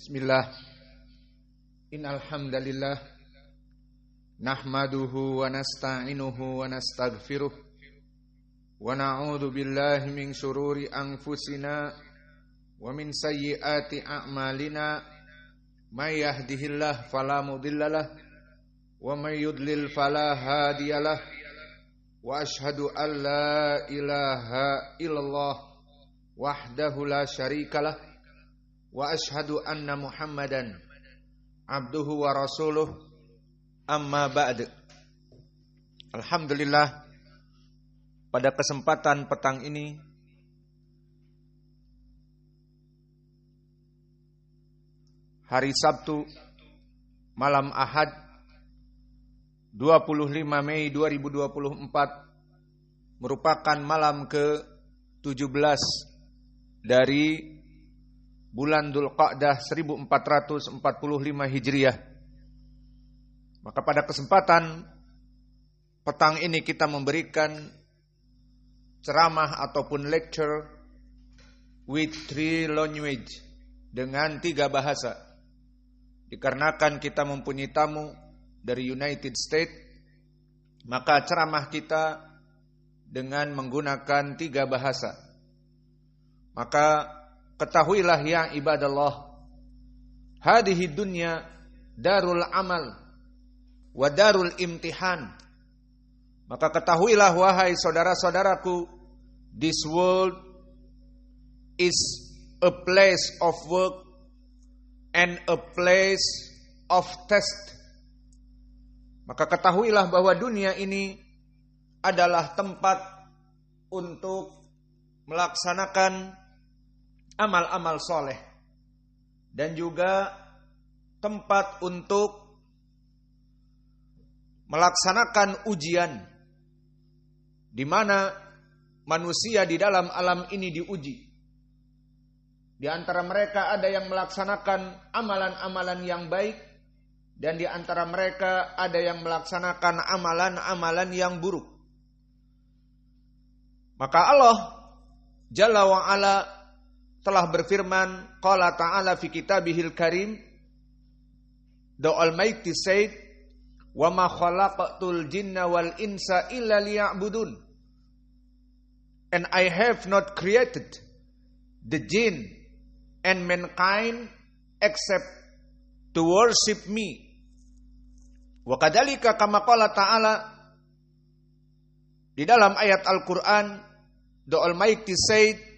Bismillah Innal hamdalillah nahmaduhu wa nasta'inuhu wa nastaghfiruh wa na'udzu billahi min shururi anfusina wa min sayyiati a'malina may yahdihillahu fala mudhillalah wa may yudlil fala hadiyalah wa ashhadu an la ilaha illallah wahdahu la syarikalah Wa ashadu anna Muhammadan abduhu wa rasuluh amma ba'du Alhamdulillah pada kesempatan petang ini hari Sabtu malam Ahad 25 Mei 2024 merupakan malam ke-17 dari bulan Qa'dah 1445 Hijriah. Maka pada kesempatan petang ini kita memberikan ceramah ataupun lecture with three language dengan tiga bahasa. Dikarenakan kita mempunyai tamu dari United States, maka ceramah kita dengan menggunakan tiga bahasa. Maka Ketahuilah ya ibadallah. Hadihi dunia darul amal wa darul imtihan. Maka ketahuilah wahai saudara-saudaraku, this world is a place of work and a place of test. Maka ketahuilah bahwa dunia ini adalah tempat untuk melaksanakan amal-amal soleh dan juga tempat untuk melaksanakan ujian di mana manusia di dalam alam ini diuji. Di antara mereka ada yang melaksanakan amalan-amalan yang baik dan di antara mereka ada yang melaksanakan amalan-amalan yang buruk. Maka Allah Jalla wa'ala telah berfirman qala ta'ala fi kitabihil karim The Almighty said wa ma khalaqatul jinna wal insa illa liya'budun And I have not created the jinn and mankind except to worship me. Wa kadzalika kama qala ta'ala di dalam ayat Al-Qur'an the Almighty said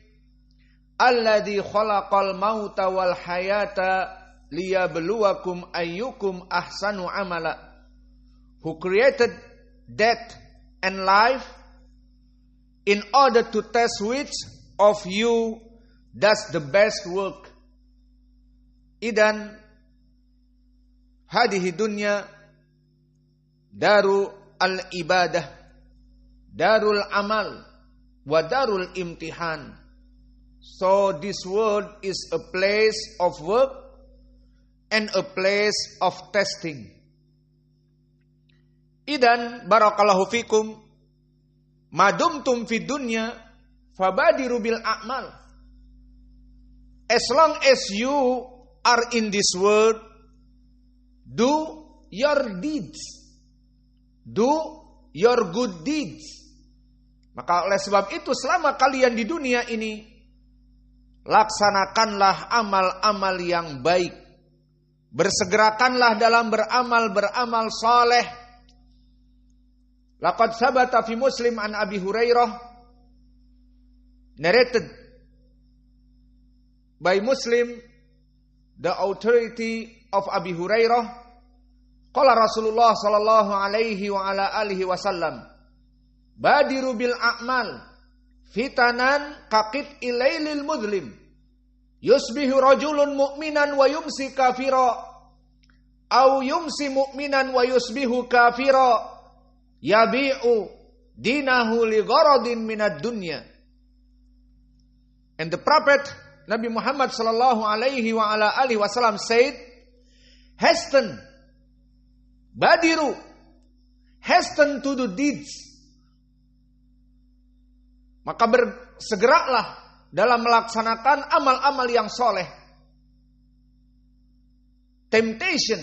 Alladhi khalaqal mauta wal hayata liyabluwakum ayyukum ahsanu amala who created death and life in order to test which of you does the best work idan hadihi dunya daru al ibadah darul amal wa darul imtihan So this world is a place of work and a place of testing. Idan barakallahu fikum madumtum fid dunya fabadiru bil a'mal. As long as you are in this world, do your deeds. Do your good deeds. Maka oleh sebab itu selama kalian di dunia ini Laksanakanlah amal-amal yang baik. Bersegerakanlah dalam beramal-beramal soleh. Laqad sabata fi Muslim an Abi Hurairah narrated by Muslim the authority of Abi Hurairah Qala Rasulullah sallallahu alaihi wa ala alihi wasallam Badiru bil a'mal fitanan kaqit ilailil muzlim. Yusbihu rajulun mu'minan wa yumsi kafira. Au yumsi mu'minan wa yusbihu kafira. Yabi'u dinahu li gharadin minad dunya. And the prophet Nabi Muhammad sallallahu alaihi wa ala alihi wasallam said, Hasten, badiru, hasten to the deeds. Maka bersegeraklah dalam melaksanakan amal-amal yang soleh. Temptation,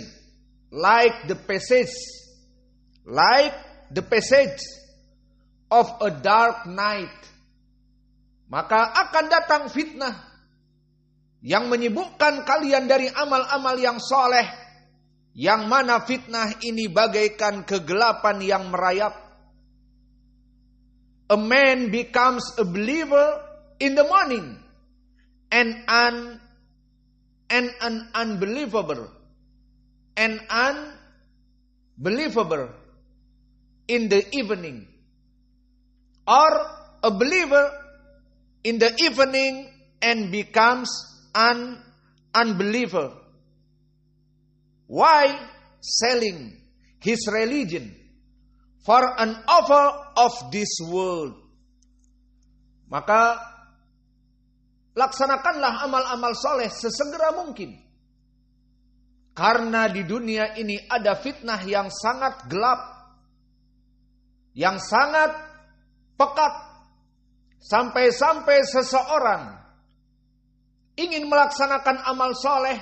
like the passage, like the passage of a dark night, maka akan datang fitnah yang menyibukkan kalian dari amal-amal yang soleh, yang mana fitnah ini bagaikan kegelapan yang merayap. A man becomes a believer in the morning and an and an unbelievable and unbelievable in the evening or a believer in the evening and becomes an unbeliever why selling his religion for an offer of this world maka Laksanakanlah amal-amal soleh sesegera mungkin. Karena di dunia ini ada fitnah yang sangat gelap, yang sangat pekat, sampai-sampai seseorang ingin melaksanakan amal soleh,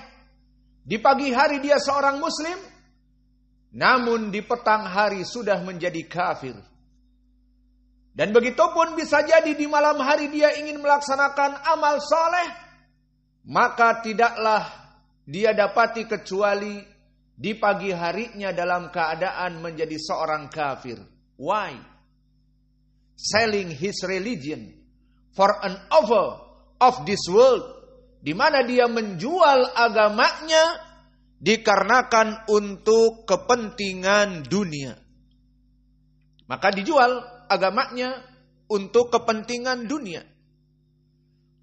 di pagi hari dia seorang muslim, namun di petang hari sudah menjadi kafir. Dan begitu pun bisa jadi di malam hari dia ingin melaksanakan amal soleh, maka tidaklah dia dapati kecuali di pagi harinya dalam keadaan menjadi seorang kafir. Why? Selling his religion for an offer of this world, di mana dia menjual agamanya dikarenakan untuk kepentingan dunia. Maka dijual agamanya untuk kepentingan dunia.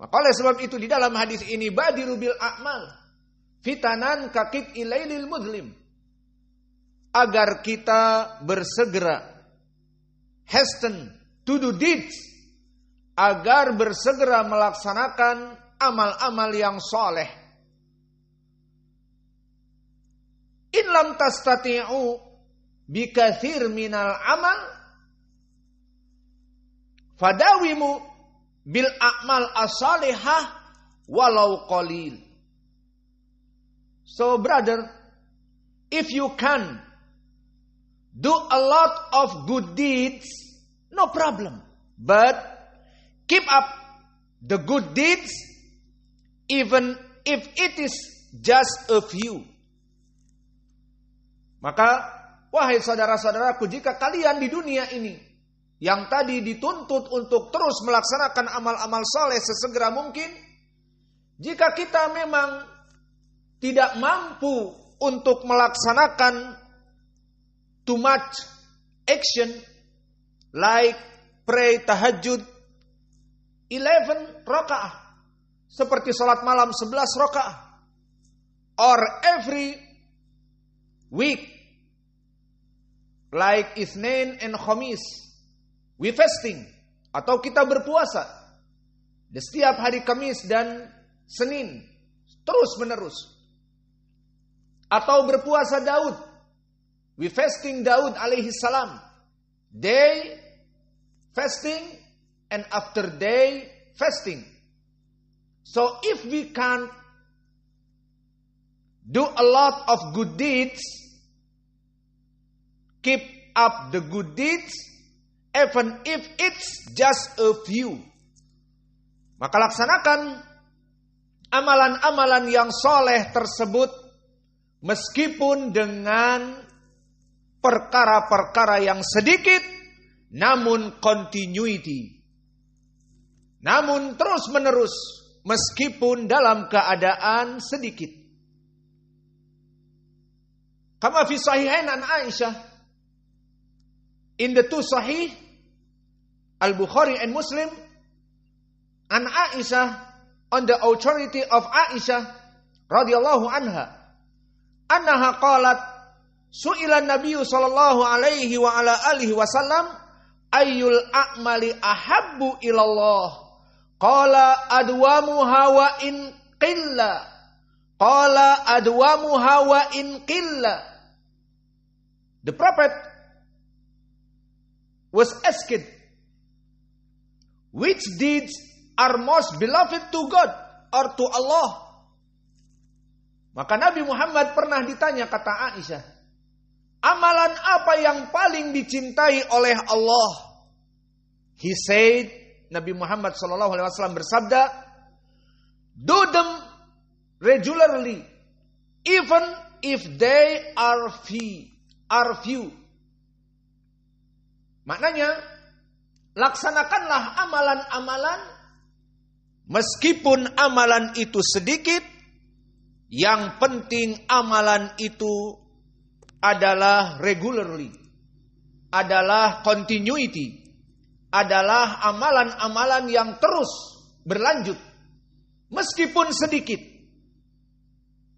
Maka oleh sebab itu di dalam hadis ini badiru bil a'mal fitanan kakit ilailil muslim agar kita bersegera hasten to do deeds agar bersegera melaksanakan amal-amal yang soleh. In lam tastati'u bikathir minal amal Fadawimu bil akmal asalihah walau qalil. So brother, if you can do a lot of good deeds, no problem. But keep up the good deeds even if it is just a few. Maka wahai saudara-saudaraku jika kalian di dunia ini yang tadi dituntut untuk terus melaksanakan amal-amal soleh sesegera mungkin, jika kita memang tidak mampu untuk melaksanakan too much action like pray tahajud 11 rakaat seperti sholat malam 11 rakaat or every week like Isnin and Khamis we fasting atau kita berpuasa di setiap hari Kamis dan Senin terus menerus atau berpuasa Daud we fasting Daud alaihi salam day fasting and after day fasting so if we can do a lot of good deeds keep up the good deeds even if it's just a few. Maka laksanakan amalan-amalan yang soleh tersebut meskipun dengan perkara-perkara yang sedikit namun continuity. Namun terus menerus meskipun dalam keadaan sedikit. Kama fi sahihain an Aisyah in the two sahih Al-Bukhari and Muslim an Aisyah on the authority of Aisyah radhiyallahu anha annaha qalat su'ila Nabi sallallahu alaihi wa ala alihi wasallam ayyul a'mali ahabbu ilallah qala adwamu hawa in qilla qala adwamu hawa in qilla the prophet was asked Which deeds are most beloved to God or to Allah? Maka Nabi Muhammad pernah ditanya kata Aisyah, amalan apa yang paling dicintai oleh Allah? He said, Nabi Muhammad Shallallahu Alaihi Wasallam bersabda, do them regularly, even if they are few. Are few. Maknanya, Laksanakanlah amalan-amalan meskipun amalan itu sedikit yang penting amalan itu adalah regularly adalah continuity adalah amalan-amalan yang terus berlanjut meskipun sedikit.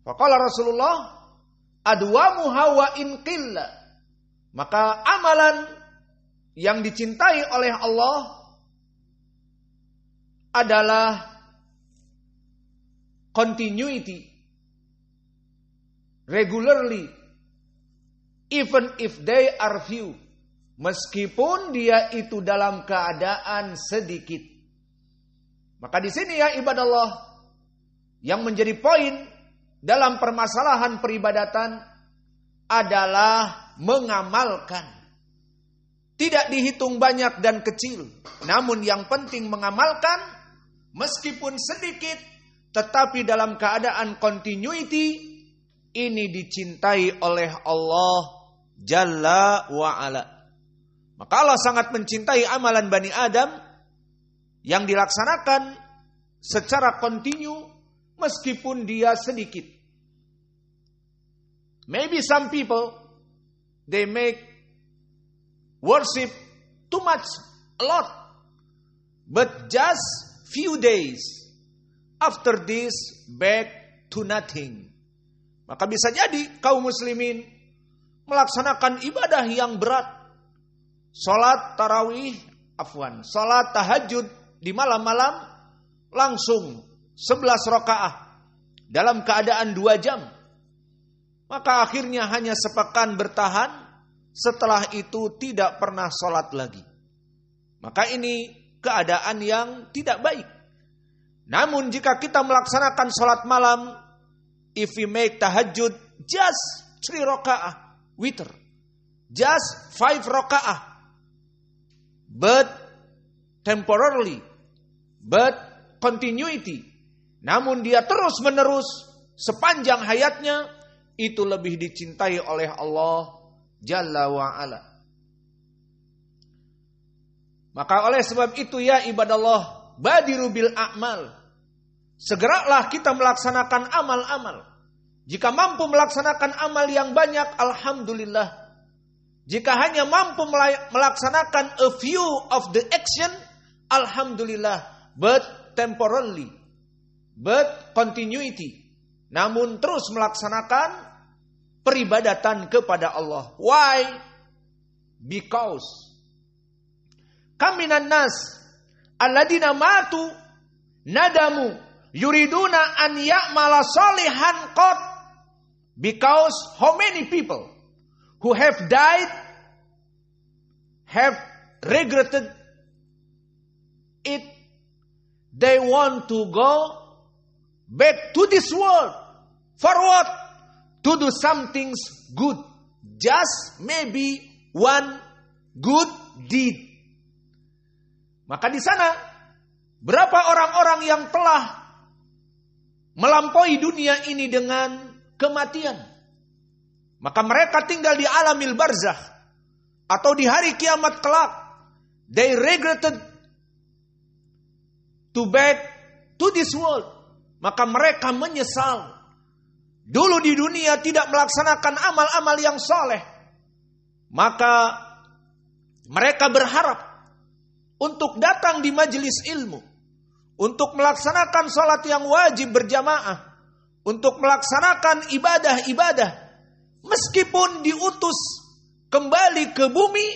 Faqala Rasulullah aduamu hawa in Maka amalan yang dicintai oleh Allah adalah continuity, regularly, even if they are few, meskipun dia itu dalam keadaan sedikit. Maka di sini ya ibadah Allah yang menjadi poin dalam permasalahan peribadatan adalah mengamalkan tidak dihitung banyak dan kecil, namun yang penting mengamalkan meskipun sedikit tetapi dalam keadaan continuity ini dicintai oleh Allah Jalla wa ala. Maka Allah sangat mencintai amalan Bani Adam yang dilaksanakan secara kontinu meskipun dia sedikit. Maybe some people they make worship too much, a lot. But just few days after this back to nothing. Maka bisa jadi kaum muslimin melaksanakan ibadah yang berat. Salat tarawih, afwan, salat tahajud di malam-malam langsung 11 rakaat dalam keadaan dua jam. Maka akhirnya hanya sepekan bertahan setelah itu tidak pernah sholat lagi. Maka ini keadaan yang tidak baik. Namun jika kita melaksanakan sholat malam, if we make tahajud, just three rokaah, witr. Just five rokaah. But temporarily, but continuity. Namun dia terus menerus sepanjang hayatnya, itu lebih dicintai oleh Allah Jalla wa'ala. Maka oleh sebab itu ya ibadallah, badiru bil a'mal. Segeralah kita melaksanakan amal-amal. Jika mampu melaksanakan amal yang banyak, Alhamdulillah. Jika hanya mampu melaksanakan a few of the action, Alhamdulillah. But temporarily. But continuity. Namun terus melaksanakan peribadatan kepada Allah. Why? Because kaminan nas alladina matu nadamu yuriduna an ya'mala solihan kot. because how many people who have died have regretted it they want to go back to this world for what to do some things good. Just maybe one good deed. Maka di sana berapa orang-orang yang telah melampaui dunia ini dengan kematian. Maka mereka tinggal di alamil barzah atau di hari kiamat kelak. They regretted to back to this world. Maka mereka menyesal dulu di dunia tidak melaksanakan amal-amal yang soleh, maka mereka berharap untuk datang di majelis ilmu, untuk melaksanakan sholat yang wajib berjamaah, untuk melaksanakan ibadah-ibadah, meskipun diutus kembali ke bumi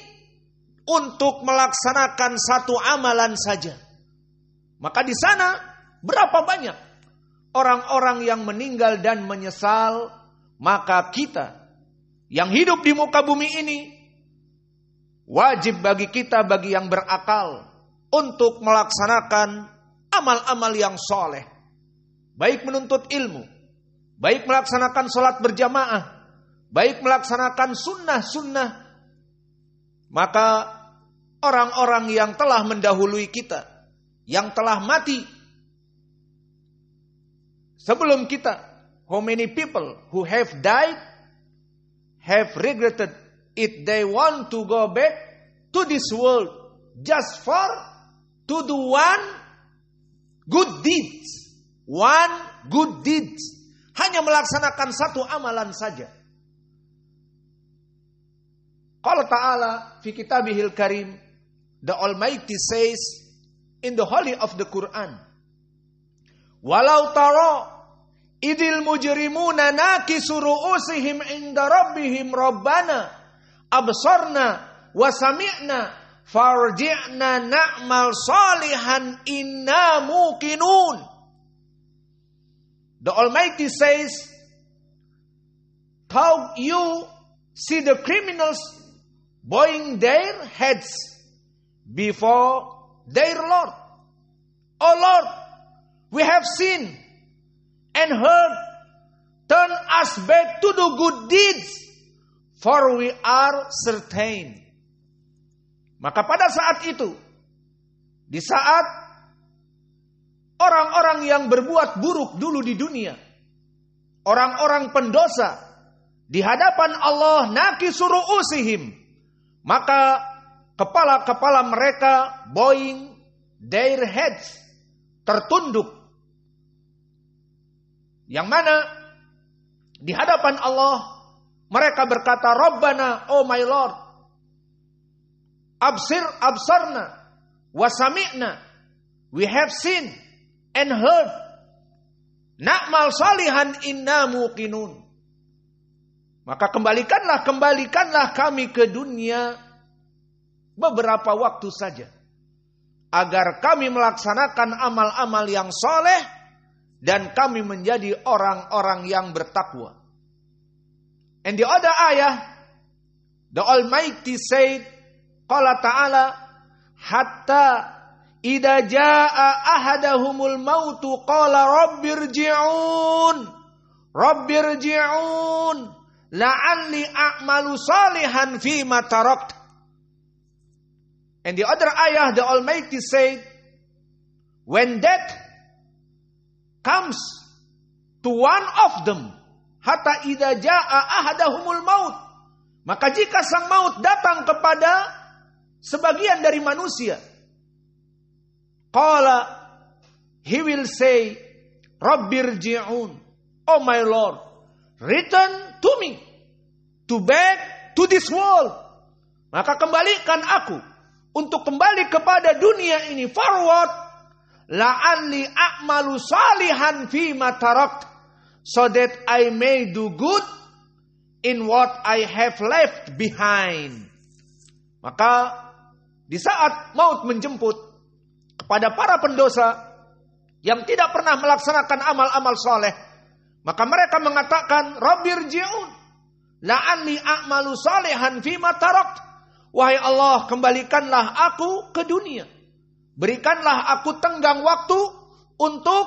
untuk melaksanakan satu amalan saja. Maka di sana berapa banyak orang-orang yang meninggal dan menyesal, maka kita yang hidup di muka bumi ini wajib bagi kita, bagi yang berakal, untuk melaksanakan amal-amal yang soleh, baik menuntut ilmu, baik melaksanakan sholat berjamaah, baik melaksanakan sunnah-sunnah. Maka orang-orang yang telah mendahului kita, yang telah mati Sebelum kita, how many people who have died have regretted if they want to go back to this world just for to do one good deed. One good deed. Hanya melaksanakan satu amalan saja. Kalau ta'ala fi kitabihil karim, the Almighty says in the holy of the Quran, Walau taro idil mujrimuna nakisu ru'usihim inda rabbihim rabbana absorna wasami'na farji'na na'mal salihan inna mukinun. The Almighty says, How you see the criminals bowing their heads before their Lord. O Lord, we have seen and heard. Turn us back to do good deeds, for we are certain. Maka pada saat itu, di saat orang-orang yang berbuat buruk dulu di dunia, orang-orang pendosa di hadapan Allah naki suruh usihim, maka kepala-kepala mereka boing their heads tertunduk yang mana di hadapan Allah mereka berkata, "Rabbana, oh my Lord, absir absarna wasami'na. We have seen and heard. Na'mal salihan inna muqinun." Maka kembalikanlah, kembalikanlah kami ke dunia beberapa waktu saja. Agar kami melaksanakan amal-amal yang soleh dan kami menjadi orang-orang yang bertakwa. And the other ayah, the Almighty said, Qala ta'ala, Hatta ida ja'a ahadahumul mautu qala rabbir ji'un, la'alli a'malu salihan fi matarokt. And the other ayah, the Almighty said, When death comes to one of them hatta idza jaa ahadahumul maut maka jika sang maut datang kepada sebagian dari manusia qala he will say rabbirji'un oh my lord return to me to back to this world maka kembalikan aku untuk kembali kepada dunia ini forward La'anli a'malu salihan fi matarak. So that I may do good in what I have left behind. Maka di saat maut menjemput kepada para pendosa yang tidak pernah melaksanakan amal-amal soleh, maka mereka mengatakan, Rabbir ji'un, la'anli a'malu salihan fi matarak. Wahai Allah, kembalikanlah aku ke dunia Berikanlah aku tenggang waktu untuk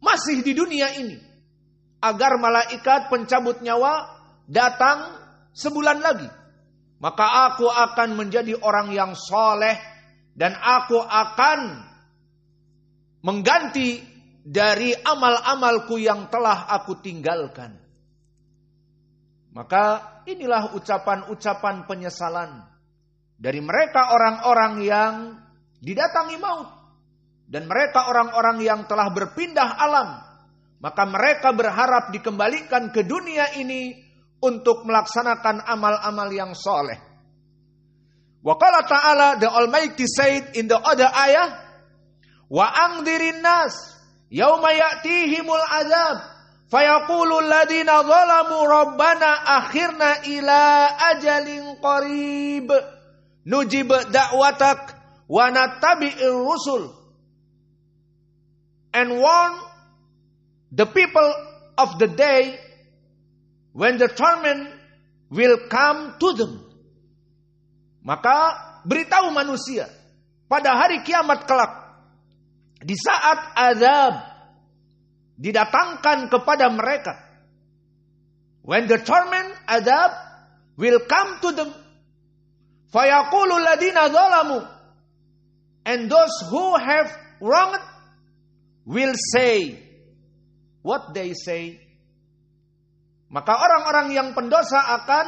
masih di dunia ini. Agar malaikat pencabut nyawa datang sebulan lagi. Maka aku akan menjadi orang yang soleh. Dan aku akan mengganti dari amal-amalku yang telah aku tinggalkan. Maka inilah ucapan-ucapan penyesalan dari mereka orang-orang yang didatangi maut dan mereka orang-orang yang telah berpindah alam maka mereka berharap dikembalikan ke dunia ini untuk melaksanakan amal-amal yang soleh. Wa qala ta'ala the Almighty said in the other ayah wa angdirin nas yauma ya'tihimul azab fayaqulu alladhina zalamu rabbana akhirna ila ajalin qarib nujib da'watak wa natabi'ir rusul and warn the people of the day when the torment will come to them. Maka beritahu manusia pada hari kiamat kelak di saat azab didatangkan kepada mereka. When the torment azab will come to them. Fayaqulu ladina zalamu And those who have wronged will say what they say. Maka orang-orang yang pendosa akan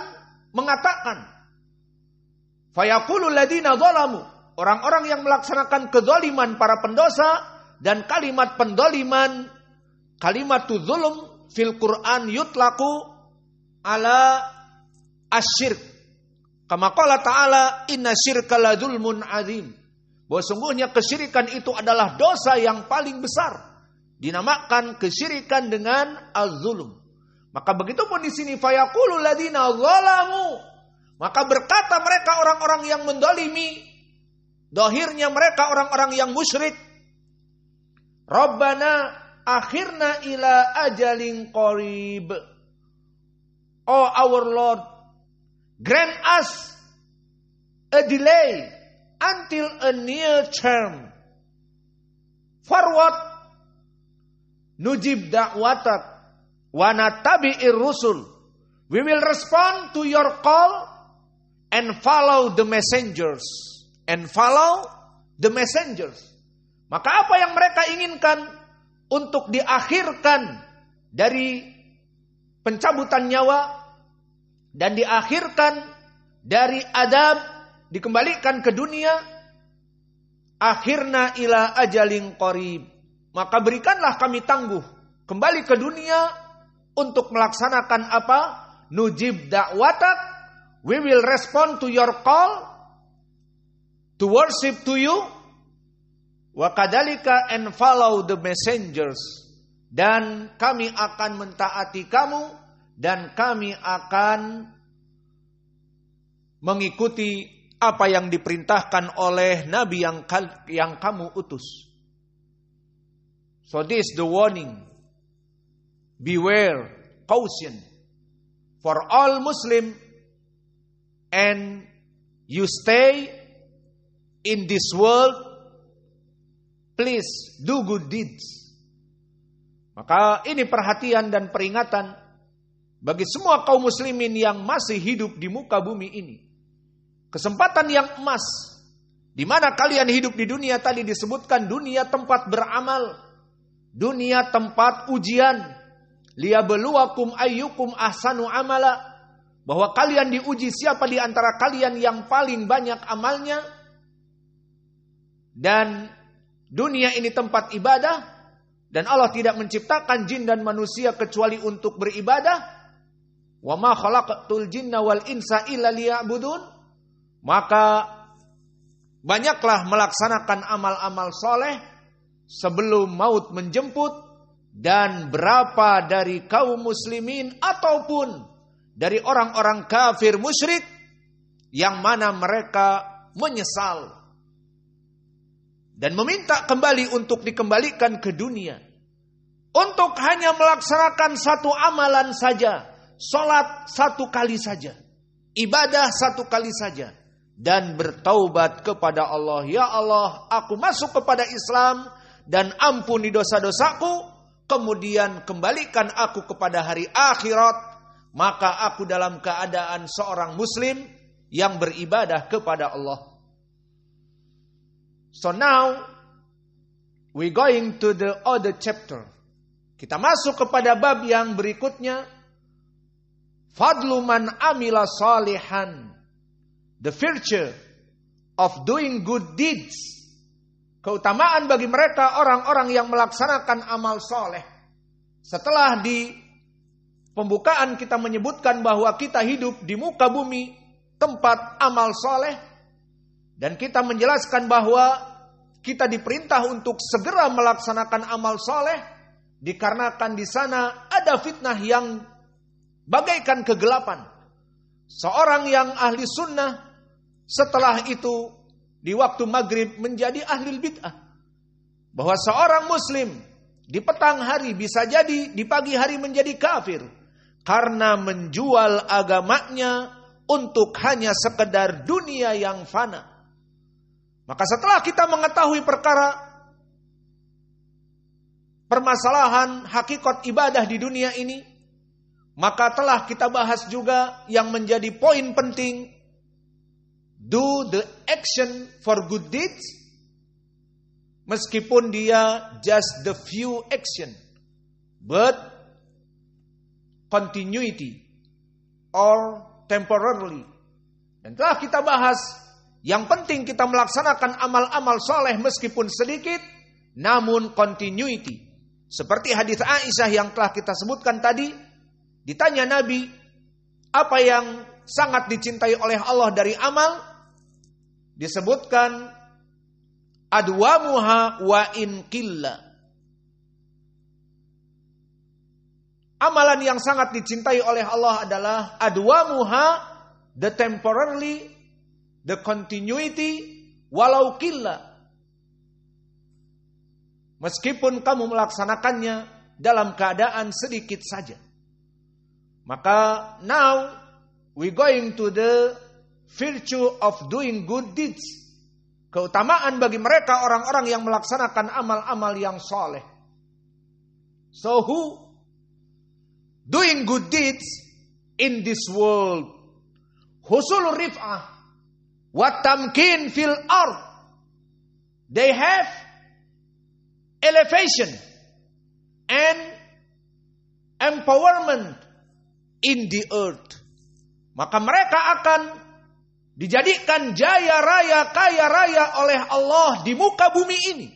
mengatakan, Fayaqulu ladina zolamu. Orang-orang yang melaksanakan kedoliman para pendosa dan kalimat pendoliman, kalimat zulum fil Quran yutlaku ala asyirk. Kama qala ta'ala inna syirka la zulmun azim bahwa sungguhnya kesyirikan itu adalah dosa yang paling besar. Dinamakan kesyirikan dengan az-zulm. Maka pun di sini fayaqulu ladina zalamu. Maka berkata mereka orang-orang yang mendolimi. Dohirnya mereka orang-orang yang musyrik. Rabbana akhirna ila ajalin qarib. Oh our Lord, grant us a delay until a near term. Forward. Nujib da'watak. Wana tabi'ir rusul. We will respond to your call and follow the messengers. And follow the messengers. Maka apa yang mereka inginkan untuk diakhirkan dari pencabutan nyawa dan diakhirkan dari adab dikembalikan ke dunia akhirna ila ajalin qarib maka berikanlah kami tangguh kembali ke dunia untuk melaksanakan apa nujib dakwatak we will respond to your call to worship to you wa kadalika and follow the messengers dan kami akan mentaati kamu dan kami akan mengikuti apa yang diperintahkan oleh nabi yang yang kamu utus. So this the warning. Beware, caution for all Muslim and you stay in this world please do good deeds. Maka ini perhatian dan peringatan bagi semua kaum muslimin yang masih hidup di muka bumi ini. Kesempatan yang emas. Di mana kalian hidup di dunia tadi disebutkan dunia tempat beramal. Dunia tempat ujian. beluakum ayyukum ahsanu amala. Bahwa kalian diuji siapa di antara kalian yang paling banyak amalnya. Dan dunia ini tempat ibadah. Dan Allah tidak menciptakan jin dan manusia kecuali untuk beribadah. Wa ma khalaqtul jinna wal insa illa liya'budun. Maka banyaklah melaksanakan amal-amal soleh sebelum maut menjemput dan berapa dari kaum muslimin ataupun dari orang-orang kafir musyrik yang mana mereka menyesal dan meminta kembali untuk dikembalikan ke dunia untuk hanya melaksanakan satu amalan saja, sholat satu kali saja, ibadah satu kali saja, dan bertaubat kepada Allah. Ya Allah, aku masuk kepada Islam dan ampuni dosa-dosaku, kemudian kembalikan aku kepada hari akhirat, maka aku dalam keadaan seorang muslim yang beribadah kepada Allah. So now we going to the other chapter. Kita masuk kepada bab yang berikutnya. Fadluman amila salihan the virtue of doing good deeds. Keutamaan bagi mereka orang-orang yang melaksanakan amal soleh. Setelah di pembukaan kita menyebutkan bahwa kita hidup di muka bumi tempat amal soleh. Dan kita menjelaskan bahwa kita diperintah untuk segera melaksanakan amal soleh. Dikarenakan di sana ada fitnah yang bagaikan kegelapan. Seorang yang ahli sunnah setelah itu di waktu maghrib menjadi ahli bid'ah. Bahwa seorang muslim di petang hari bisa jadi di pagi hari menjadi kafir. Karena menjual agamanya untuk hanya sekedar dunia yang fana. Maka setelah kita mengetahui perkara permasalahan hakikat ibadah di dunia ini, maka telah kita bahas juga yang menjadi poin penting do the action for good deeds meskipun dia just the few action but continuity or temporarily dan telah kita bahas yang penting kita melaksanakan amal-amal soleh meskipun sedikit namun continuity seperti hadis Aisyah yang telah kita sebutkan tadi ditanya Nabi apa yang sangat dicintai oleh Allah dari amal disebutkan adwamuha wa in killa. Amalan yang sangat dicintai oleh Allah adalah adwamuha the temporarily the continuity walau killa. Meskipun kamu melaksanakannya dalam keadaan sedikit saja. Maka now we going to the virtue of doing good deeds. Keutamaan bagi mereka orang-orang yang melaksanakan amal-amal yang soleh. So who doing good deeds in this world? Husul rif'ah What tamkin fil ard. They have elevation and empowerment in the earth. Maka mereka akan dijadikan jaya raya kaya raya oleh Allah di muka bumi ini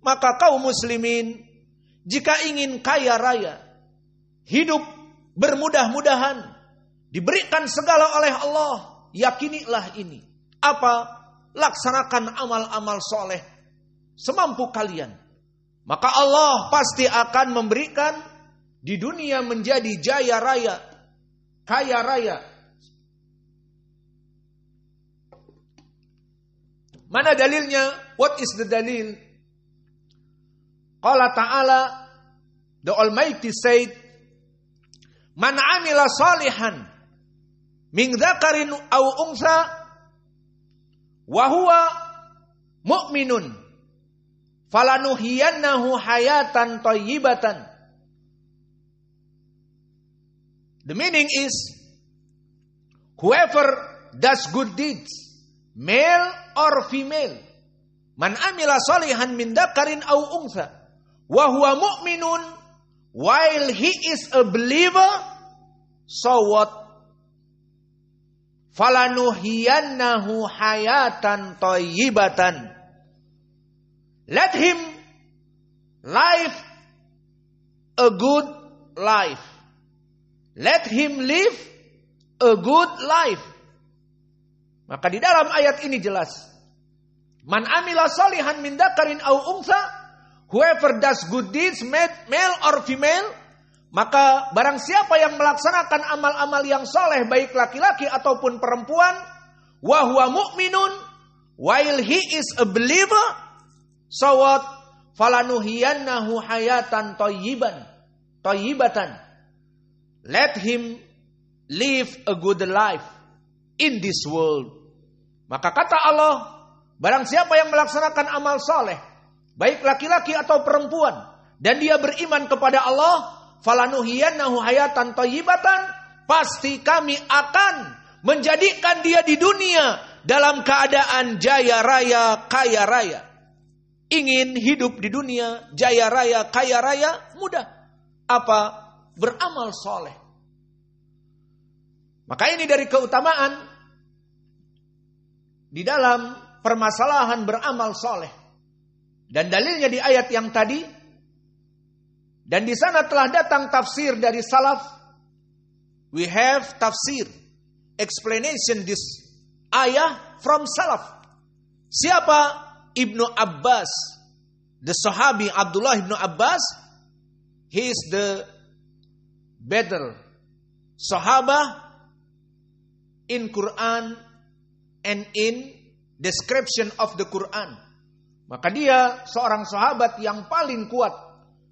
maka kaum muslimin jika ingin kaya raya hidup bermudah-mudahan diberikan segala oleh Allah yakinilah ini apa laksanakan amal-amal soleh semampu kalian maka Allah pasti akan memberikan di dunia menjadi jaya raya kaya raya Mana dalilnya? What is the dalil? Qala ta'ala The Almighty said Man amila salihan min dzakarin au unsa wa mu'minun falanuhiyannahu hayatan Tayyibatan The meaning is whoever does good deeds male or female. Man amila salihan min dakarin au untha. Wahuwa mu'minun. While he is a believer. So what? Falanuhiyannahu hayatan toyibatan. Let him live a good life. Let him live a good life. Maka di dalam ayat ini jelas. Man amila salihan min dakarin au unsa, whoever does good deeds, male or female, maka barang siapa yang melaksanakan amal-amal yang soleh baik laki-laki ataupun perempuan, wahwa mu'minun. while he is a believer, so what? Falanuhiyannahu hayatan toyiban, toyibatan. Let him live a good life in this world. Maka kata Allah, barang siapa yang melaksanakan amal saleh, baik laki-laki atau perempuan, dan dia beriman kepada Allah, falanuhiyannahu hayatan thayyibatan, pasti kami akan menjadikan dia di dunia dalam keadaan jaya raya, kaya raya. Ingin hidup di dunia jaya raya, kaya raya, mudah. Apa? Beramal soleh. Maka ini dari keutamaan di dalam permasalahan beramal soleh. Dan dalilnya di ayat yang tadi. Dan di sana telah datang tafsir dari salaf. We have tafsir. Explanation this ayah from salaf. Siapa Ibnu Abbas? The sahabi Abdullah Ibnu Abbas. He is the better sahabah in Quran and in description of the Quran. Maka dia seorang sahabat yang paling kuat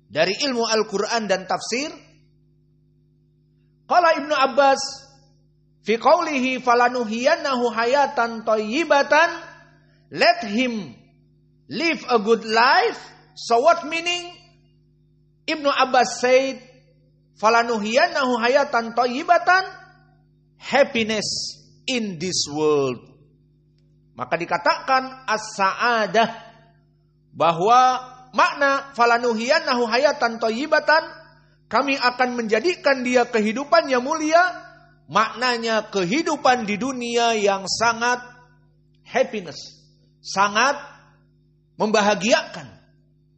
dari ilmu Al-Quran dan tafsir. Kala Ibnu Abbas, fi qawlihi falanuhiyannahu hayatan toyibatan, let him live a good life. So what meaning? Ibnu Abbas said, falanuhiyannahu hayatan toyibatan, happiness in this world. Maka dikatakan as-sa'adah bahwa makna falanuhiyannahu hayatan toyibatan kami akan menjadikan dia kehidupan yang mulia maknanya kehidupan di dunia yang sangat happiness sangat membahagiakan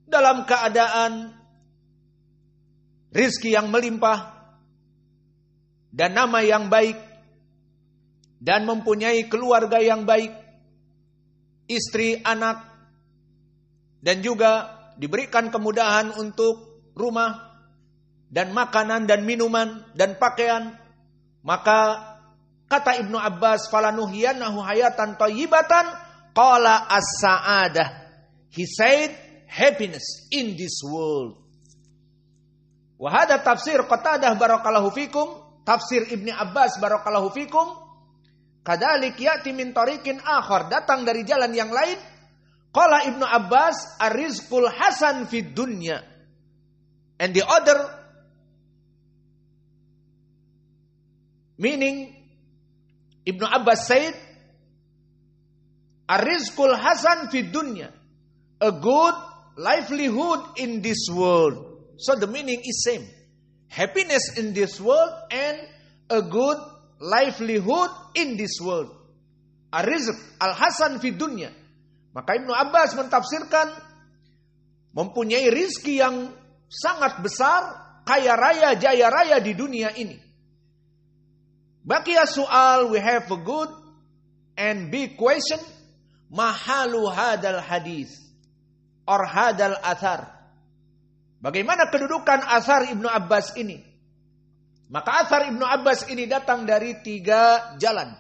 dalam keadaan rizki yang melimpah dan nama yang baik dan mempunyai keluarga yang baik istri, anak, dan juga diberikan kemudahan untuk rumah dan makanan dan minuman dan pakaian, maka kata Ibnu Abbas, falanuhiyannahu hayatan tayyibatan qala as-sa'adah. He said happiness in this world. Wahada tafsir Qatadah barakallahu fikum, tafsir Ibni Abbas barakallahu fikum Kadalik ya'ti min tariqin akhar, datang dari jalan yang lain. Qala Ibnu Abbas, arizkul hasan fid dunya. And the other meaning Ibnu Abbas said arizkul hasan fid dunya. A good livelihood in this world. So the meaning is same. Happiness in this world and a good livelihood in this world. arizq, al-hasan fi dunya. Maka Ibnu Abbas mentafsirkan mempunyai rizki yang sangat besar, kaya raya, jaya raya di dunia ini. Bakia soal we have a good and big question. Mahalu hadal hadis or hadal athar. Bagaimana kedudukan athar Ibnu Abbas ini? Maka Athar Ibnu Abbas ini datang dari tiga jalan.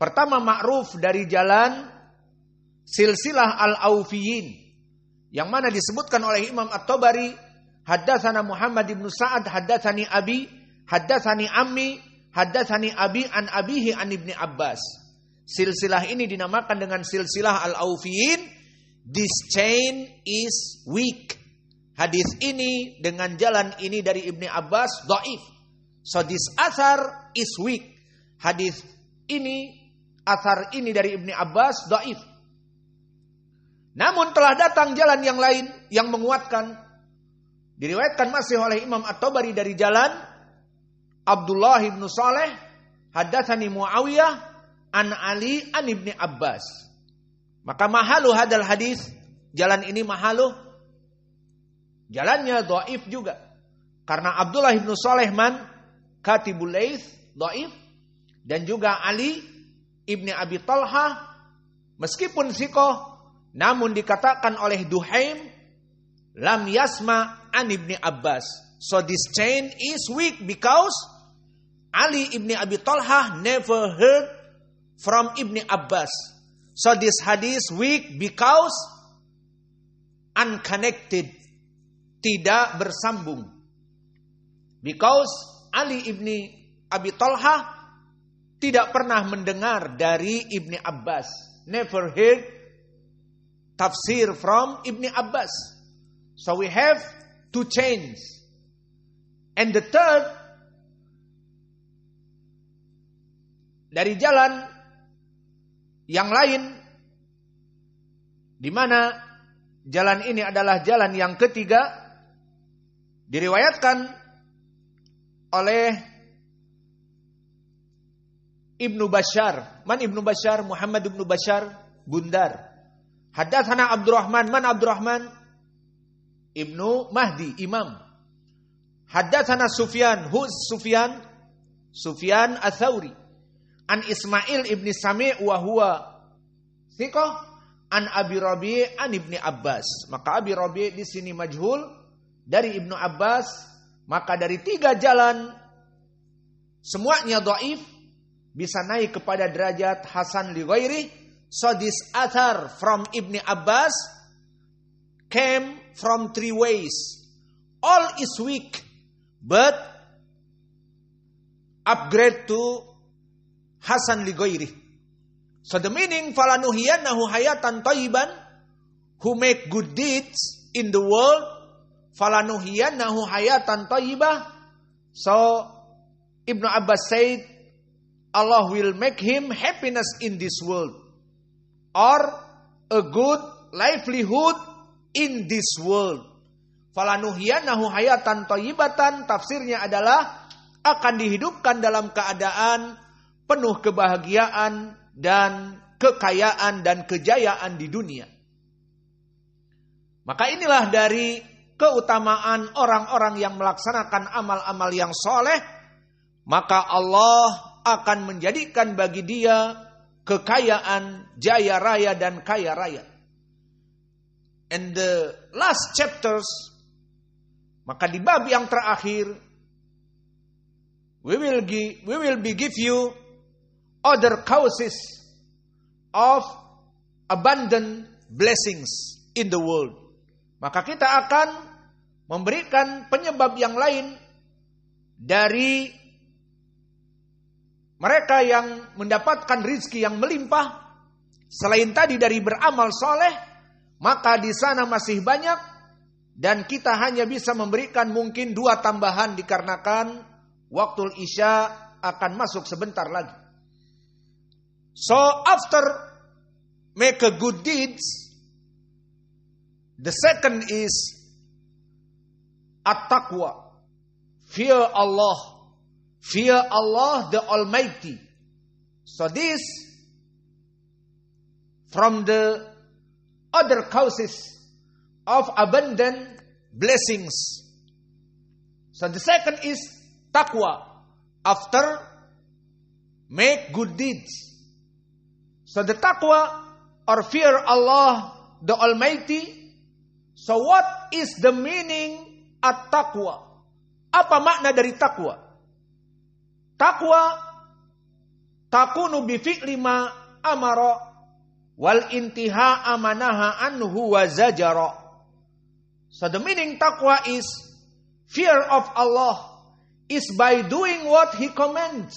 Pertama ma'ruf dari jalan silsilah al-aufiyin. Yang mana disebutkan oleh Imam At-Tabari. Haddathana Muhammad Ibnu Sa'ad, haddathani Abi, haddathani Ammi, haddathani Abi an Abihi an Ibni Abbas. Silsilah ini dinamakan dengan silsilah al-aufiyin. This chain is weak. Hadis ini dengan jalan ini dari Ibni Abbas, do'if. So this asar is weak. Hadis ini, asar ini dari Ibni Abbas, do'if. Namun telah datang jalan yang lain yang menguatkan. Diriwayatkan masih oleh Imam At-Tabari dari jalan Abdullah ibnu Saleh, hadatsani Muawiyah an Ali an Ibni Abbas. Maka mahalu hadal hadis, jalan ini mahalu. Jalannya doif juga. Karena Abdullah ibnu Saleh man Katibul Laith Doif dan juga Ali Ibni Abi Talha meskipun siko namun dikatakan oleh Duhaim lam yasma an Ibni Abbas. So this chain is weak because Ali Ibni Abi Talha never heard from Ibni Abbas. So this hadis weak because unconnected, tidak bersambung. Because Ali ibni Abi Talha tidak pernah mendengar dari ibni Abbas. Never heard tafsir from ibni Abbas. So we have to change. And the third dari jalan yang lain di mana jalan ini adalah jalan yang ketiga diriwayatkan oleh Ibnu Bashar. Man Ibnu Bashar? Muhammad Ibnu Bashar Bundar. Hadatsana Abdurrahman. Man Abdurrahman? Ibnu Mahdi, imam. Hadatsana Sufyan. Hu Sufyan? Sufyan Atsauri. An Ismail ibni Sami wa huwa thiqah an Abi Rabi an Ibni Abbas. Maka Abi Rabi di sini majhul dari Ibnu Abbas maka dari tiga jalan semuanya doif bisa naik kepada derajat Hasan li ghairi. So this athar from Ibni Abbas came from three ways. All is weak, but upgrade to Hasan li ghairi. So the meaning falanuhiyanahu hayatan taiban who make good deeds in the world falanuhiyannahu hayatan tayyibah. So Ibnu Abbas said Allah will make him happiness in this world or a good livelihood in this world. Falanuhiyannahu hayatan tayyibatan tafsirnya adalah akan dihidupkan dalam keadaan penuh kebahagiaan dan kekayaan dan kejayaan di dunia. Maka inilah dari keutamaan orang-orang yang melaksanakan amal-amal yang soleh, maka Allah akan menjadikan bagi dia kekayaan, jaya raya, dan kaya raya. And the last chapters, maka di bab yang terakhir, we will give, we will be give you other causes of abundant blessings in the world. Maka kita akan memberikan penyebab yang lain dari mereka yang mendapatkan rizki yang melimpah selain tadi dari beramal soleh maka di sana masih banyak dan kita hanya bisa memberikan mungkin dua tambahan dikarenakan waktu isya akan masuk sebentar lagi so after make a good deeds the second is At-taqwa. Fear Allah. Fear Allah the Almighty. So this from the other causes of abundant blessings. So the second is taqwa. After make good deeds. So the taqwa or fear Allah the Almighty. So what is the meaning At-taqwa. Apa makna dari takwa? Takwa takunu bi fi'li ma amara wal intiha amanaha anhu wa zajara. So the meaning takwa is fear of Allah is by doing what he commands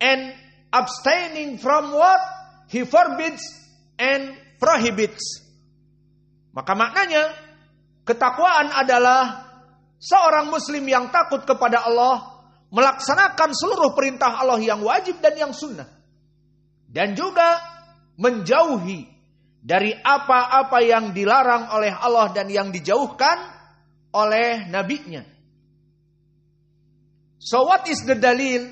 and abstaining from what he forbids and prohibits. Maka maknanya Ketakwaan adalah seorang muslim yang takut kepada Allah melaksanakan seluruh perintah Allah yang wajib dan yang sunnah. Dan juga menjauhi dari apa-apa yang dilarang oleh Allah dan yang dijauhkan oleh nabinya. So what is the dalil?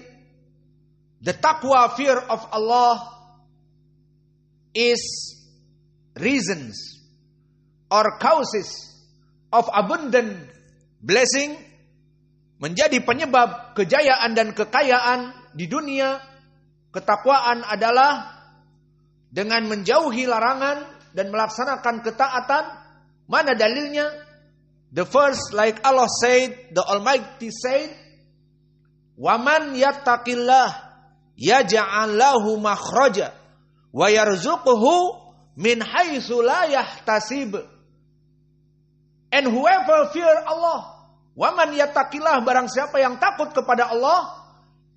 The taqwa fear of Allah is reasons or causes of abundant blessing menjadi penyebab kejayaan dan kekayaan di dunia, ketakwaan adalah dengan menjauhi larangan dan melaksanakan ketaatan. Mana dalilnya? The first like Allah said, the Almighty said, "Waman yattaqillah yaj'al lahu makhraja wa yarzuquhu min haitsu la yahtasib." And whoever fear Allah, waman yatakilah barang siapa yang takut kepada Allah,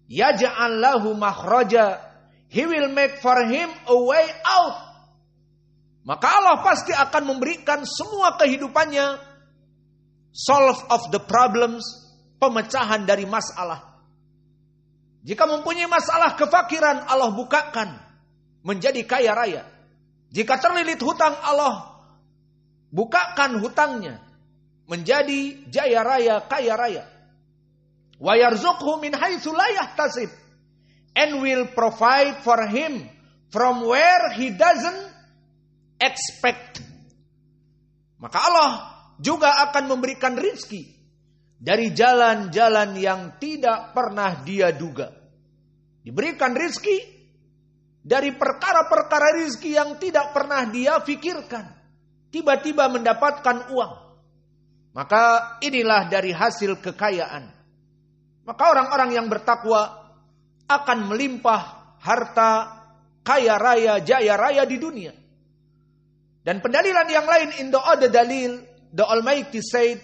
ya lahu makhraja. He will make for him a way out. Maka Allah pasti akan memberikan semua kehidupannya solve of the problems, pemecahan dari masalah. Jika mempunyai masalah kefakiran, Allah bukakan menjadi kaya raya. Jika terlilit hutang, Allah bukakan hutangnya menjadi jaya raya kaya raya wa min haitsu la yahtasib and will provide for him from where he doesn't expect maka Allah juga akan memberikan rizki dari jalan-jalan yang tidak pernah dia duga diberikan rizki dari perkara-perkara rizki yang tidak pernah dia pikirkan tiba-tiba mendapatkan uang. Maka inilah dari hasil kekayaan. Maka orang-orang yang bertakwa akan melimpah harta kaya raya, jaya raya di dunia. Dan pendalilan yang lain in the other dalil, the Almighty said,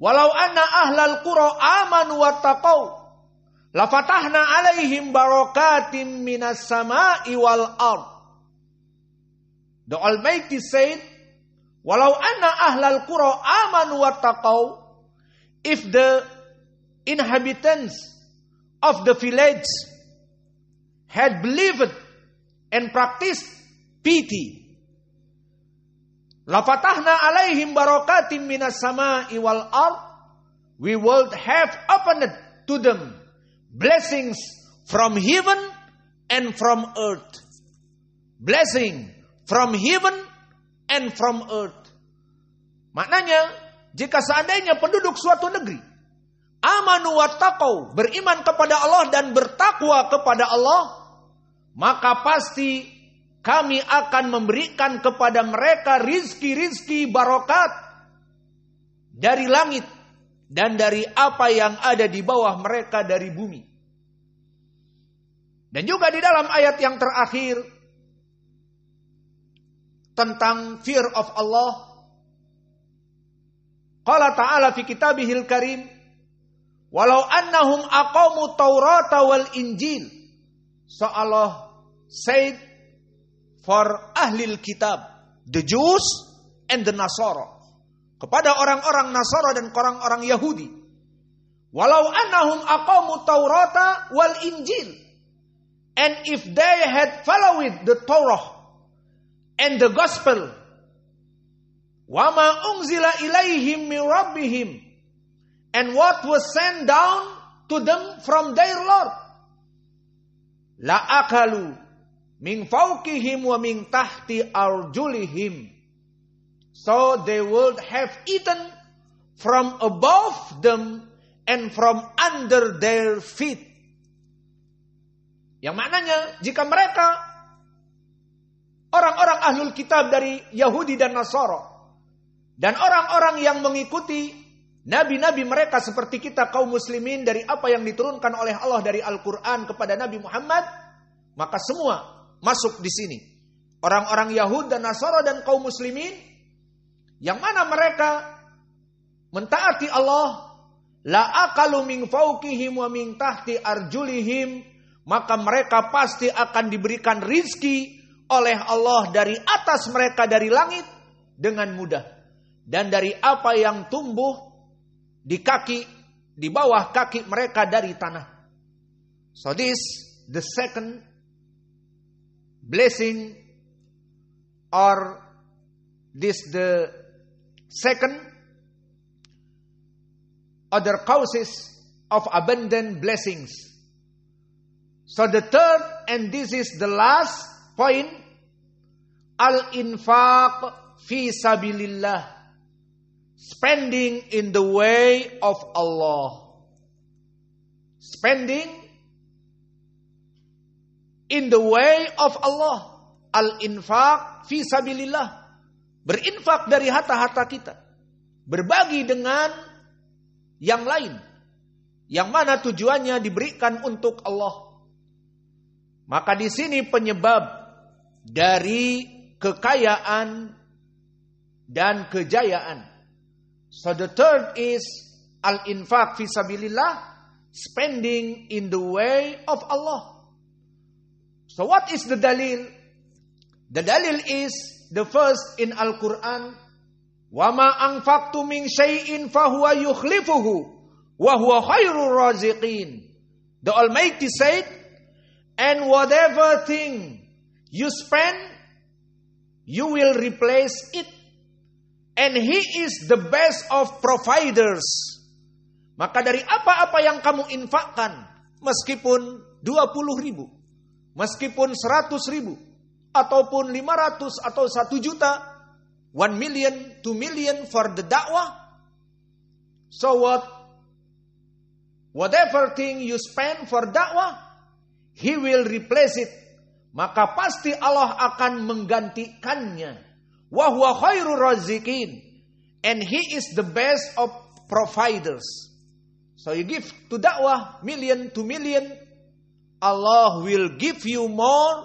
Walau anna ahlal kuro amanu wa taqaw, lafatahna alaihim barokatim minas sama'i wal ard. The Almighty said, Walau anna ahlal qura amanu wattaqaw, if the inhabitants of the village had believed and practiced pity, lafatahna alaihim barakatim minas sama'i wal ard, we would have opened to them blessings from heaven and from earth. blessings." from heaven and from earth. Maknanya, jika seandainya penduduk suatu negeri amanu taqaw, beriman kepada Allah dan bertakwa kepada Allah, maka pasti kami akan memberikan kepada mereka rizki-rizki barokat dari langit dan dari apa yang ada di bawah mereka dari bumi. Dan juga di dalam ayat yang terakhir, tentang fear of Allah. Qala ta'ala fi kitabihil karim, walau annahum aqamu Taurata wal Injil. So Allah said for ahlil kitab, the Jews and the Nasara. Kepada orang-orang Nasara dan orang-orang Yahudi. Walau annahum aqamu Taurata wal Injil. And if they had followed the Torah and the gospel. Wama unzila ilaihim min rabbihim. And what was sent down to them from their Lord. La akalu min fawqihim wa min tahti arjulihim. So they would have eaten from above them and from under their feet. Yang maknanya jika mereka orang-orang ahlul kitab dari Yahudi dan Nasara. Dan orang-orang yang mengikuti nabi-nabi mereka seperti kita kaum muslimin dari apa yang diturunkan oleh Allah dari Al-Quran kepada Nabi Muhammad, maka semua masuk di sini. Orang-orang Yahudi dan Nasara dan kaum muslimin yang mana mereka mentaati Allah la akalu min fawqihim wa min tahti arjulihim maka mereka pasti akan diberikan rizki oleh Allah dari atas mereka dari langit dengan mudah dan dari apa yang tumbuh di kaki di bawah kaki mereka dari tanah. So this the second blessing or this the second other causes of abundant blessings. So the third and this is the last poin al-infaq fi sabilillah spending in the way of Allah spending in the way of Allah al-infaq fi sabilillah berinfak dari harta-harta kita berbagi dengan yang lain yang mana tujuannya diberikan untuk Allah maka di sini penyebab dari kekayaan dan kejayaan. So the third is al-infaq fisabilillah, spending in the way of Allah. So what is the dalil? The dalil is the first in Al-Quran, wama أَنْفَقْتُ مِنْ شَيْءٍ فَهُوَ يُخْلِفُهُ وَهُوَ خَيْرُ raziqin. The Almighty said, and whatever thing you spend, you will replace it. And He is the best of providers. Maka dari apa-apa yang kamu infakkan, meskipun 20 ribu, meskipun 100 ribu, ataupun 500 atau 1 juta, 1 million, 2 million for the dakwah, so what? Whatever thing you spend for dakwah, He will replace it maka pasti Allah akan menggantikannya. Wahwa khairu razikin. And he is the best of providers. So you give to dakwah million to million. Allah will give you more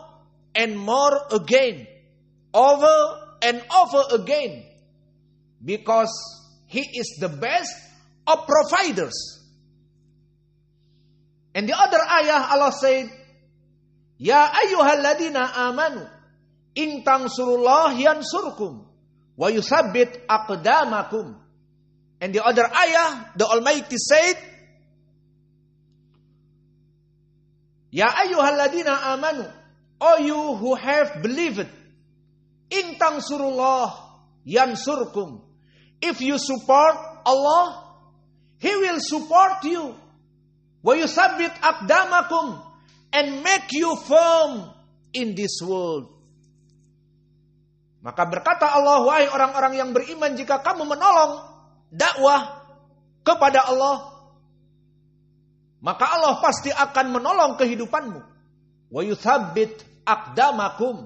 and more again. Over and over again. Because he is the best of providers. And the other ayah Allah said, Ya ayyuhalladzina amanu in tansurullah yansurkum wa yusabbit aqdamakum. And the other ayah, the Almighty said, Ya ayyuhalladzina amanu, O you who have believed, in tansurullah yansurkum. If you support Allah, He will support you. Wa yusabbit aqdamakum and make you firm in this world. Maka berkata Allah, wahai orang-orang yang beriman, jika kamu menolong dakwah kepada Allah, maka Allah pasti akan menolong kehidupanmu. Wa yuthabbit akdamakum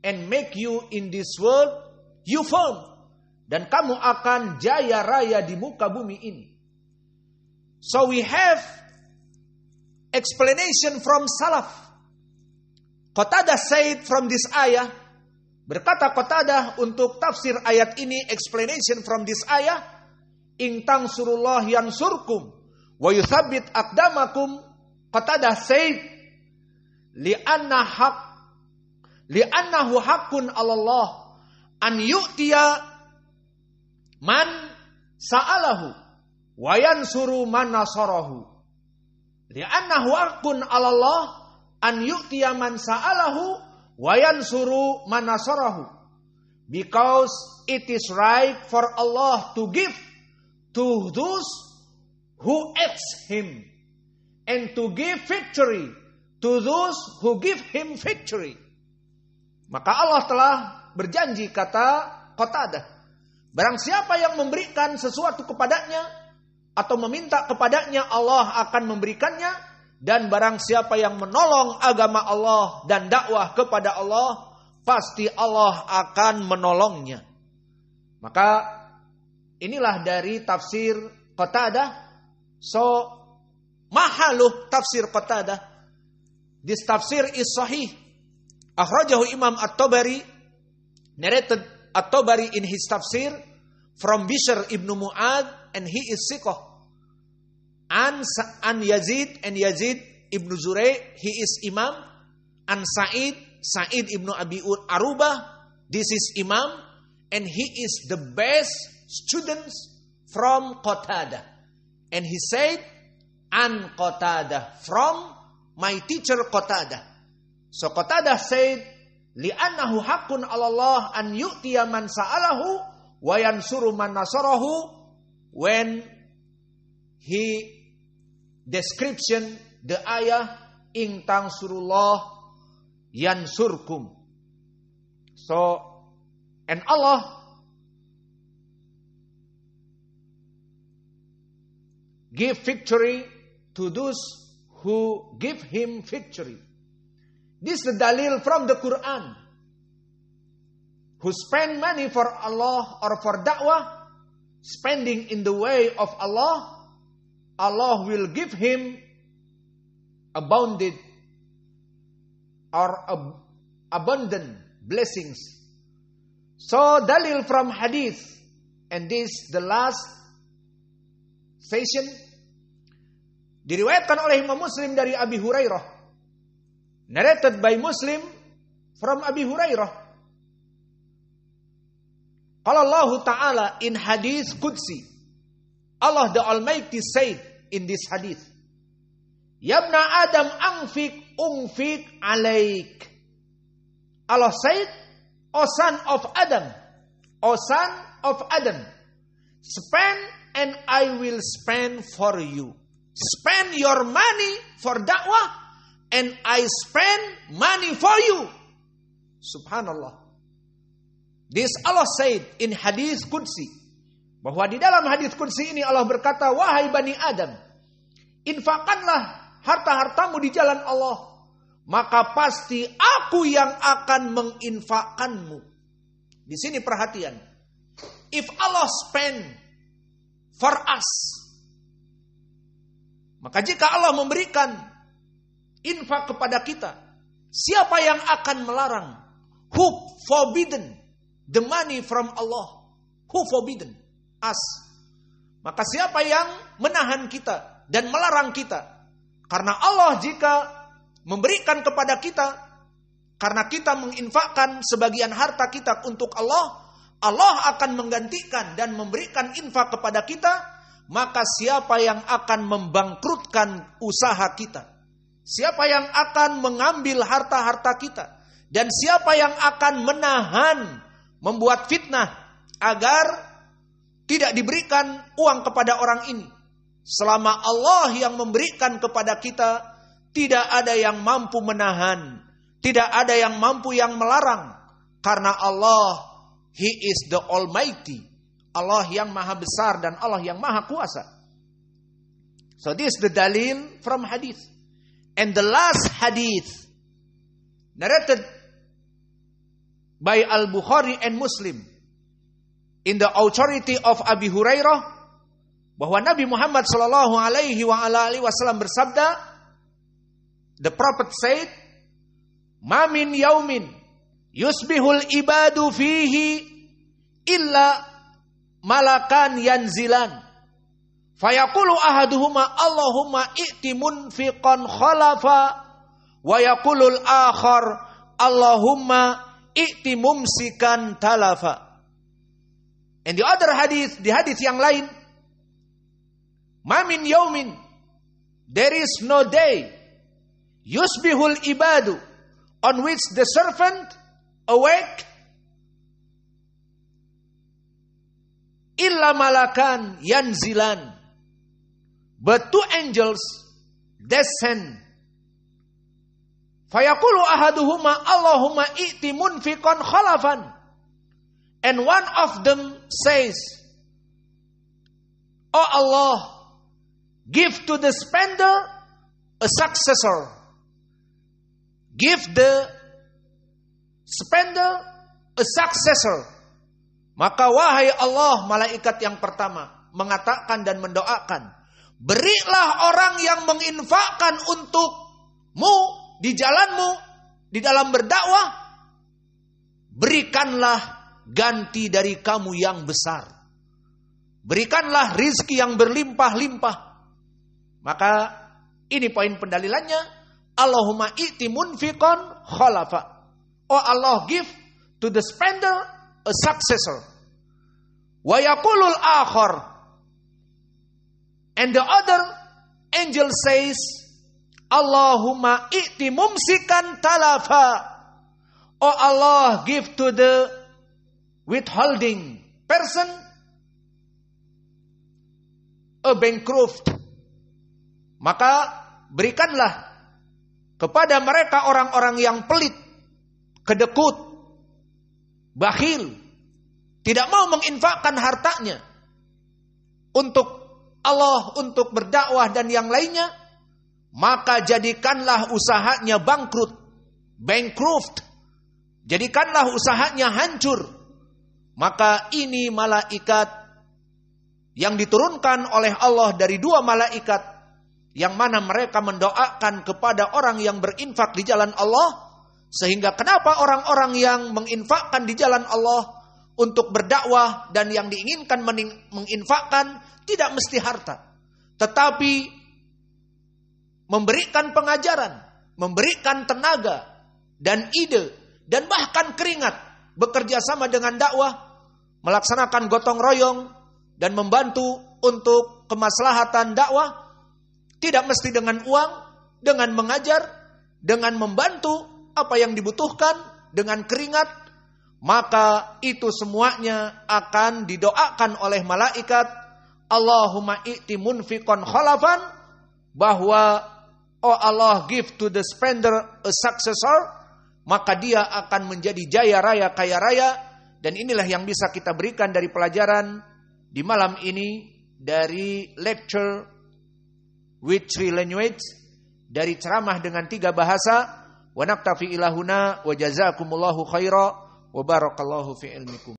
and make you in this world you firm. Dan kamu akan jaya raya di muka bumi ini. So we have explanation from salaf. Qatada Said from this ayah berkata Qatada untuk tafsir ayat ini explanation from this ayah in surullah yang surkum wa yuthabit akdamakum. Qatada Said li'anna haq li'annahu haqqun Allah an yu'tiya man sa'alahu Wayan suru man nasarahu Li'annahu akun Allah an yu'tiya man sa'alahu wa yansuru man nasarahu. Because it is right for Allah to give to those who ask him and to give victory to those who give him victory. Maka Allah telah berjanji kata Qatadah. Barang siapa yang memberikan sesuatu kepadanya, atau meminta kepadanya Allah akan memberikannya dan barang siapa yang menolong agama Allah dan dakwah kepada Allah pasti Allah akan menolongnya. Maka inilah dari tafsir Qatadah so mahaluh tafsir Qatadah di tafsir is sahih akhrajahu Imam At-Tabari narrated At-Tabari in his tafsir from Bishr ibnu Mu'ad and he is siqah. An, an Yazid and Yazid ibnu Zure, he is Imam. An Sa'id, Sa'id ibnu Abi Aruba, this is Imam. And he is the best students from Qatada. And he said, An Qatada, from my teacher Qatada. So Qatada said, li'annahu haqqun 'ala Allah an yu'tiya man sa'alahu wa yansuru man nasarahu when he description the ayah in surullah yansurkum so and Allah give victory to those who give him victory this is the dalil from the Quran who spend money for Allah or for da'wah spending in the way of Allah, Allah will give him abounded or ab- abundant blessings. So dalil from hadith and this the last session diriwayatkan oleh Imam Muslim dari Abi Hurairah narrated by Muslim from Abi Hurairah Kalau Allah Ta'ala in hadis Qudsi. Allah the Almighty said in this hadith. Yabna Adam angfik ungfik alaik. Allah said, O son of Adam, O son of Adam, spend and I will spend for you. Spend your money for dakwah and I spend money for you. Subhanallah. This Allah said in hadis kunci Bahwa di dalam hadis kunci ini Allah berkata, Wahai Bani Adam, infakkanlah harta-hartamu di jalan Allah. Maka pasti aku yang akan menginfakkanmu. Di sini perhatian. If Allah spend for us. Maka jika Allah memberikan infak kepada kita, siapa yang akan melarang? Who forbidden? the money from Allah who forbidden us. Maka siapa yang menahan kita dan melarang kita? Karena Allah jika memberikan kepada kita karena kita menginfakkan sebagian harta kita untuk Allah, Allah akan menggantikan dan memberikan infak kepada kita, maka siapa yang akan membangkrutkan usaha kita? Siapa yang akan mengambil harta-harta kita? Dan siapa yang akan menahan membuat fitnah agar tidak diberikan uang kepada orang ini. Selama Allah yang memberikan kepada kita, tidak ada yang mampu menahan, tidak ada yang mampu yang melarang, karena Allah He is the Almighty, Allah yang maha besar dan Allah yang maha kuasa. So this is the dalil from hadith. And the last hadith narrated by Al Bukhari and Muslim in the authority of Abi Hurairah bahwa Nabi Muhammad Shallallahu Alaihi Wasallam bersabda, the Prophet said, "Mamin yaumin yusbihul ibadu fihi illa malakan yanzilan." Fayaqulu ahaduhuma Allahumma i'ti munfiqan khalafa wa yaqulul akhar Allahumma mumsikan talafa. And the other hadith, di hadith yang lain, mamin yaumin, there is no day, yusbihul ibadu, on which the servant awake, illa malakan yanzilan, but two angels descend Fayaqulu ahaduhuma Allahumma i'ti munfiqan khalafan. And one of them says, Oh Allah, give to the spender a successor. Give the spender a successor. Maka wahai Allah malaikat yang pertama mengatakan dan mendoakan, berilah orang yang menginfakkan untukmu di jalanmu, di dalam berdakwah, berikanlah ganti dari kamu yang besar. Berikanlah rizki yang berlimpah-limpah. Maka ini poin pendalilannya. Allahumma i'ti munfikon khalafa. Oh Allah give to the spender a successor. Wa yakulul akhar. And the other angel says, Allahumma i'ti mumsikan talafa. Oh Allah, give to the withholding person a bankrupt. Maka berikanlah kepada mereka orang-orang yang pelit, kedekut, bakhil, tidak mau menginfakkan hartanya untuk Allah, untuk berdakwah dan yang lainnya, maka jadikanlah usahanya bangkrut, bankrupt. Jadikanlah usahanya hancur. Maka ini malaikat yang diturunkan oleh Allah dari dua malaikat yang mana mereka mendoakan kepada orang yang berinfak di jalan Allah sehingga kenapa orang-orang yang menginfakkan di jalan Allah untuk berdakwah dan yang diinginkan menginfakkan tidak mesti harta tetapi memberikan pengajaran, memberikan tenaga dan ide dan bahkan keringat bekerja sama dengan dakwah, melaksanakan gotong royong dan membantu untuk kemaslahatan dakwah tidak mesti dengan uang, dengan mengajar, dengan membantu apa yang dibutuhkan dengan keringat maka itu semuanya akan didoakan oleh malaikat Allahumma i'ti munfikon khalafan bahwa Oh Allah give to the spender a successor, maka dia akan menjadi jaya raya kaya raya dan inilah yang bisa kita berikan dari pelajaran di malam ini dari lecture with three language dari ceramah dengan tiga bahasa wa naktafi ilahuna wa jazakumullahu khaira wa barakallahu fi ilmikum